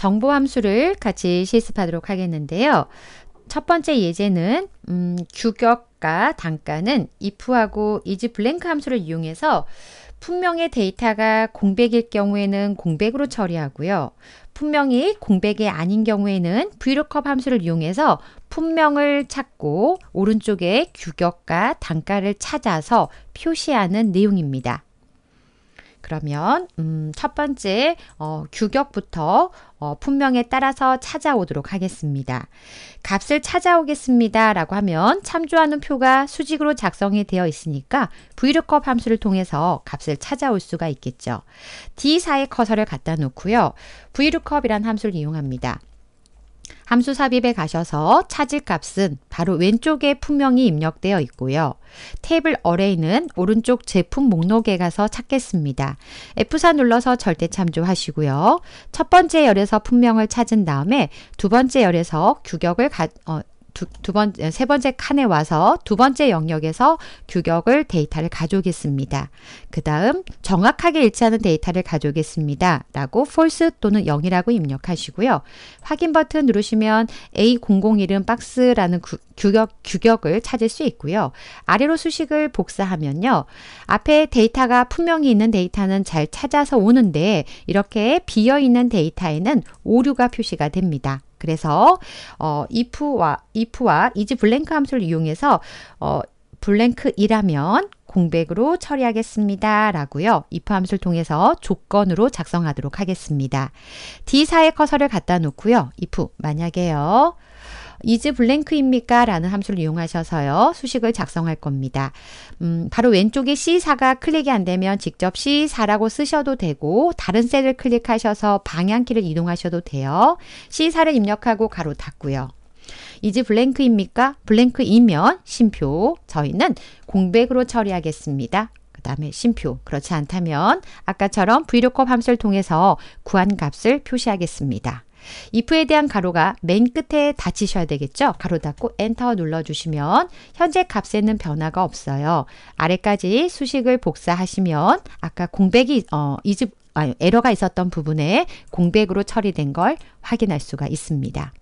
정보 함수를 같이 실습하도록 하겠는데요. 첫 번째 예제는 음, 규격과 단가는 if하고 isblank 함수를 이용해서 품명의 데이터가 공백일 경우에는 공백으로 처리하고요. 품명이 공백이 아닌 경우에는 vlookup 함수를 이용해서 품명을 찾고 오른쪽에 규격과 단가를 찾아서 표시하는 내용입니다. 그러면 음, 첫 번째 어, 규격부터 어, 품명에 따라서 찾아오도록 하겠습니다. 값을 찾아오겠습니다 라고 하면 참조하는 표가 수직으로 작성이 되어 있으니까 v l o o 함수를 통해서 값을 찾아올 수가 있겠죠. D4에 커서를 갖다 놓고요. v l o o 이란 함수를 이용합니다. 함수 삽입에 가셔서 찾을 값은 바로 왼쪽에 품명이 입력되어 있고요. 테이블 어레이는 오른쪽 제품 목록에 가서 찾겠습니다. F4 눌러서 절대 참조하시고요. 첫 번째 열에서 품명을 찾은 다음에 두 번째 열에서 규격을 가, 어, 두, 두번세 네, 번째 칸에 와서 두 번째 영역에서 규격을 데이터를 가져오겠습니다. 그 다음 정확하게 일치하는 데이터를 가져오겠습니다. 라고 false 또는 0이라고 입력하시고요. 확인 버튼 누르시면 A001은 박스라는 구, 규격, 규격을 찾을 수 있고요. 아래로 수식을 복사하면요. 앞에 데이터가 품명이 있는 데이터는 잘 찾아서 오는데 이렇게 비어있는 데이터에는 오류가 표시가 됩니다. 그래서 어, if와 if와 이지 블랭크 함수를 이용해서 어, 블랭크이라면 공백으로 처리하겠습니다. 라고요. if 함수를 통해서 조건으로 작성하도록 하겠습니다. D4의 커서를 갖다 놓고요. if 만약에요. 이즈 블랭크입니까? 라는 함수를 이용하셔서요. 수식을 작성할 겁니다. 음, 바로 왼쪽에 C4가 클릭이 안 되면 직접 C4라고 쓰셔도 되고 다른 셀을 클릭하셔서 방향키를 이동하셔도 돼요. C4를 입력하고 가로 닫고요. 이즈 블랭크입니까? 블랭크이면 심표. 저희는 공백으로 처리하겠습니다. 그 다음에 심표. 그렇지 않다면 아까처럼 브이로컵 함수를 통해서 구한 값을 표시하겠습니다. if에 대한 가로가 맨 끝에 닫히셔야 되겠죠? 가로 닫고 엔터 눌러주시면 현재 값에는 변화가 없어요. 아래까지 수식을 복사하시면 아까 공백이 어, 이집 아, 에러가 있었던 부분에 공백으로 처리된 걸 확인할 수가 있습니다.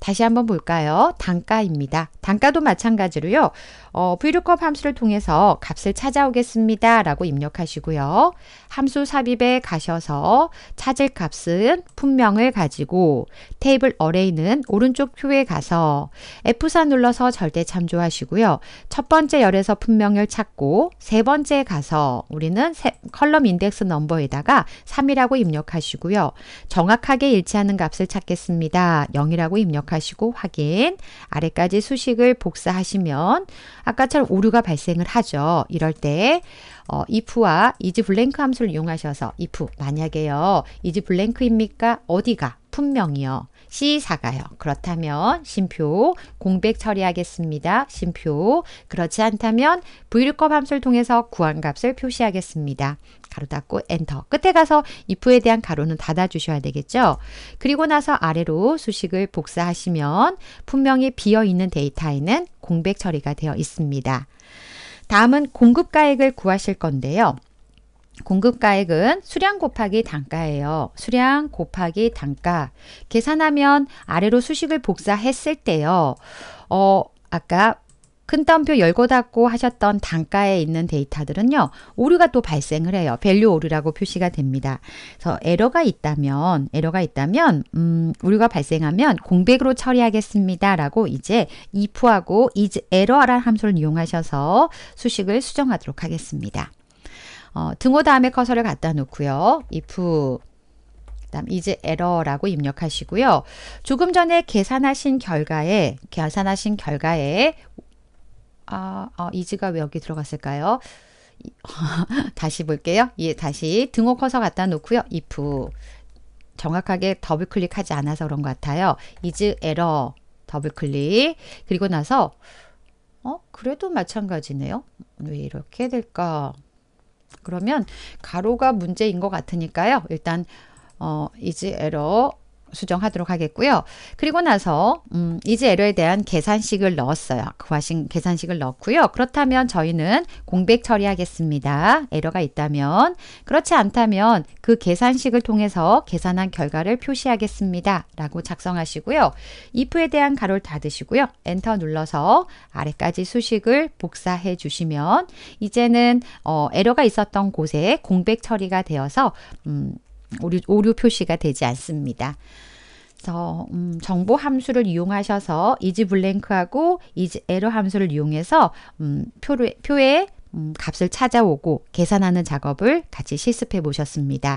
다시 한번 볼까요? 단가입니다. 단가도 마찬가지로요. 어, v l o o 함수를 통해서 값을 찾아오겠습니다. 라고 입력하시고요. 함수 삽입에 가셔서 찾을 값은 품명을 가지고 테이블 어레이는 오른쪽 표에 가서 F4 눌러서 절대 참조하시고요. 첫 번째 열에서 품명을 찾고 세 번째 에 가서 우리는 세, 컬럼 인덱스 넘버에다가 3이라고 입력하시고요. 정확하게 일치하는 값을 찾겠습니다. 0이라고 라고 뭐 입력하시고 확인 아래까지 수식을 복사하시면 아까처럼 오류가 발생을 하죠. 이럴 때 어, if와 is blank 함수를 이용하셔서 if 만약에요. is blank입니까? 어디가? 품명이요. C 사가요. 그렇다면 심표 공백 처리하겠습니다. 심표 그렇지 않다면 브이룩법 함수를 통해서 구한 값을 표시하겠습니다. 가로 닫고 엔터 끝에 가서 if에 대한 가로는 닫아 주셔야 되겠죠. 그리고 나서 아래로 수식을 복사하시면 분명히 비어있는 데이터에는 공백 처리가 되어 있습니다. 다음은 공급가액을 구하실 건데요. 공급가액은 수량 곱하기 단가예요. 수량 곱하기 단가. 계산하면 아래로 수식을 복사했을 때요. 어, 아까 큰 따옴표 열고 닫고 하셨던 단가에 있는 데이터들은요. 오류가 또 발생을 해요. 밸류 오류라고 표시가 됩니다. 그래서 에러가 있다면 에러가 있다면 음, 오류가 발생하면 공백으로 처리하겠습니다라고 이제 if하고 is error란 함수를 이용하셔서 수식을 수정하도록 하겠습니다. 어, 등호 다음에 커서를 갖다 놓고요. if 그다음 이제 에러라고 입력하시고요. 조금 전에 계산하신 결과에 계산하신 결과에 아, 아 이즈가 왜 여기 들어갔을까요? 다시 볼게요. 예, 다시 등호 커서 갖다 놓고요. if 정확하게 더블 클릭하지 않아서 그런 것 같아요. 이즈 에러 더블 클릭 그리고 나서 어 그래도 마찬가지네요. 왜 이렇게 될까? 그러면 가로가 문제인 것 같으니까요. 일단 어, 이지 에러 수정하도록 하겠고요. 그리고 나서 음, 이제 에러에 대한 계산식을 넣었어요. 그화신 계산식을 넣고요. 그렇다면 저희는 공백 처리하겠습니다. 에러가 있다면 그렇지 않다면 그 계산식을 통해서 계산한 결과를 표시하겠습니다. 라고 작성하시고요. if에 대한 가로를 닫으시고요. 엔터 눌러서 아래까지 수식을 복사해 주시면 이제는 어, 에러가 있었던 곳에 공백 처리가 되어서 음, 오류, 오류 표시가 되지 않습니다. 그래서 음, 정보 함수를 이용하셔서 이지 블랭크하고 이지 에러 함수를 이용해서 음, 표를, 표에 음, 값을 찾아오고 계산하는 작업을 같이 실습해 보셨습니다.